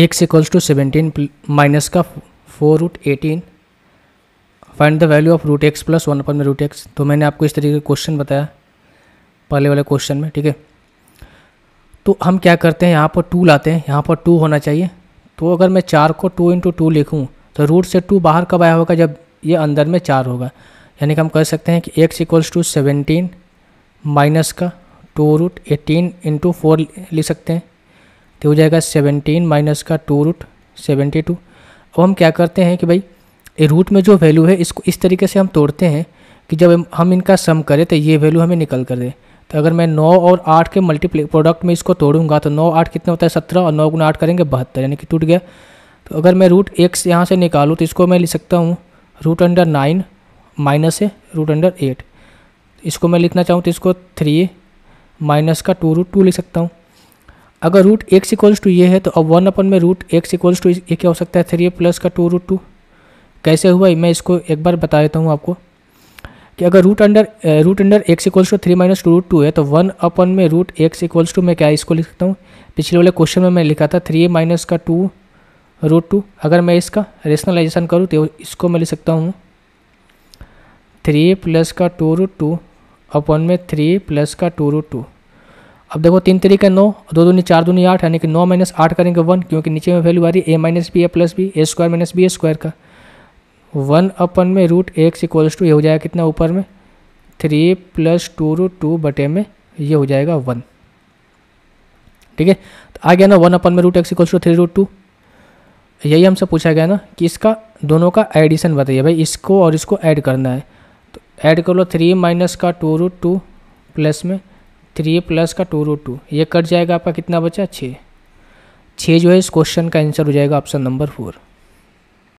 x equals to seventeen minus का four root eighteen find the value of root x plus one अपन में root x तो मैंने आपको इस तरीके का क्वेश्चन बताया पहले वाले क्वेश्चन में ठीक है तो हम क्या करते हैं यहाँ पर टू लाते हैं यहाँ पर टू होना चाहिए तो अगर मैं चार को टू इंटू टू लिखूँ तो रूट से टू बाहर कब आया होगा जब ये अंदर में चार होगा यानी कि हम कह सकते हैं कि x equals to seventeen minus का two root eighteen into four लिख सकते हैं तो हो जाएगा सेवनटीन माइनस का टू रूट सेवेंटी टू अब हम क्या करते हैं कि भाई ये रूट में जो वैल्यू है इसको इस तरीके से हम तोड़ते हैं कि जब हम इनका सम करें तो ये वैल्यू हमें निकल कर दे तो अगर मैं नौ और आठ के मल्टीप्ले प्रोडक्ट में इसको तोड़ूंगा तो नौ आठ कितना होता है सत्रह और नौ गुना आठ करेंगे बहत्तर यानी कि टूट गया तो अगर मैं रूट एक यहाँ से निकालूँ तो इसको मैं लिख सकता हूँ रूट अंडर नाइन माइनस है रूट अंडर एट इसको मैं लिखना चाहूँ तो इसको थ्री माइनस का टू रूट टू लिख सकता हूँ अगर रूट एक्स इक्वल्स टू ये है तो अब वन अपन में रूट एक्स इक्वल्स टू ये क्या हो सकता है थ्री प्लस का टू रूट टू कैसे हुआ मैं इसको एक बार बता देता हूँ आपको कि अगर root under root under x equals to three minus two root two है तो वन अपन में रूट एक्स इक्वल्स टू मैं क्या इसको लिख सकता हूँ पिछले वाले क्वेश्चन में मैं लिखा था थ्री माइनस का टू रूट टू अगर मैं इसका रेशनलाइजेशन करूँ तो इसको मैं लिख सकता हूँ थ्री प्लस का टू रूट टू अपन में थ्री प्लस का टू रूट टू अब देखो तीन तरीके नौ दो दूनी चार दूनी आठ यानी कि नौ माइनस आठ करेंगे वन क्योंकि नीचे में वैल्यू आ रही है a minus b a plus b a square minus b a square का वन अपन में रूट एक्स इक्वल्स टू ये हो जाएगा कितना ऊपर में three plus two root two बटे में ये हो जाएगा वन ठीक है तो आ गया ना वन अपन में root x equals to three root two यही हमसे पूछा गया ना कि इसका दोनों का एडिशन बताइए भाई इसको और इसको ऐड करना है तो ऐड कर लो थ्री माइनस का टू रूट टू प्लस में थ्री प्लस का टू रूट टू ये कट जाएगा आपका कितना बचा छः छः जो है इस क्वेश्चन का आंसर हो जाएगा ऑप्शन नंबर फोर